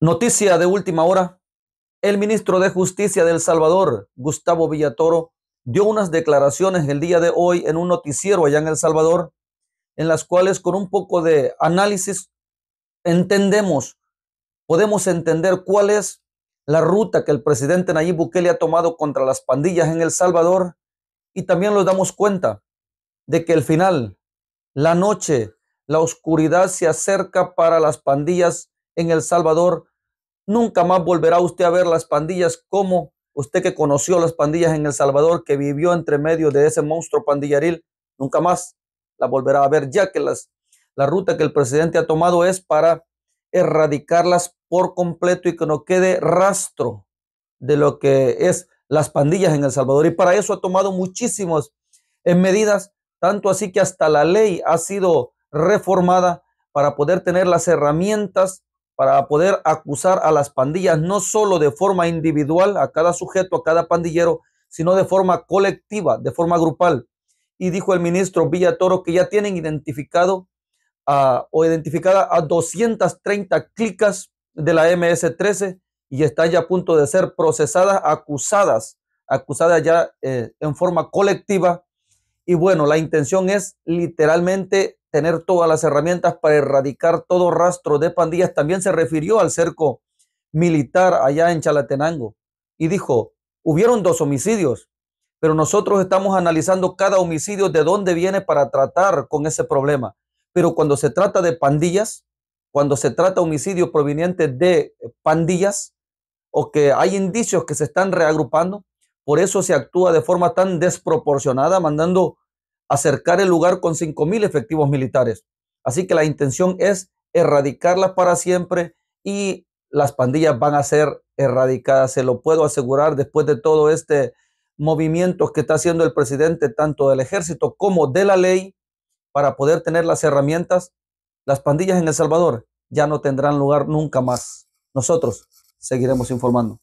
Noticia de última hora. El ministro de Justicia de El Salvador, Gustavo Villatoro, dio unas declaraciones el día de hoy en un noticiero allá en El Salvador, en las cuales con un poco de análisis entendemos, podemos entender cuál es la ruta que el presidente Nayib Bukele ha tomado contra las pandillas en El Salvador y también nos damos cuenta de que el final, la noche, la oscuridad se acerca para las pandillas en El Salvador. Nunca más volverá usted a ver las pandillas como usted que conoció las pandillas en El Salvador, que vivió entre medio de ese monstruo pandillaril. Nunca más la volverá a ver, ya que la ruta que el presidente ha tomado es para erradicarlas por completo y que no quede rastro de lo que es las pandillas en El Salvador. Y para eso ha tomado muchísimas eh, medidas, tanto así que hasta la ley ha sido reformada para poder tener las herramientas para poder acusar a las pandillas, no solo de forma individual a cada sujeto, a cada pandillero, sino de forma colectiva, de forma grupal. Y dijo el ministro Villa Toro que ya tienen identificado o identificada a 230 clicas de la MS-13 y están ya a punto de ser procesadas, acusadas, acusadas ya eh, en forma colectiva. Y bueno, la intención es literalmente tener todas las herramientas para erradicar todo rastro de pandillas. También se refirió al cerco militar allá en Chalatenango y dijo, hubieron dos homicidios, pero nosotros estamos analizando cada homicidio de dónde viene para tratar con ese problema. Pero cuando se trata de pandillas, cuando se trata de homicidios eh, provenientes de pandillas o que hay indicios que se están reagrupando, por eso se actúa de forma tan desproporcionada, mandando acercar el lugar con 5.000 efectivos militares. Así que la intención es erradicarlas para siempre y las pandillas van a ser erradicadas, se lo puedo asegurar, después de todo este movimiento que está haciendo el presidente, tanto del ejército como de la ley, para poder tener las herramientas, las pandillas en El Salvador ya no tendrán lugar nunca más. Nosotros seguiremos informando.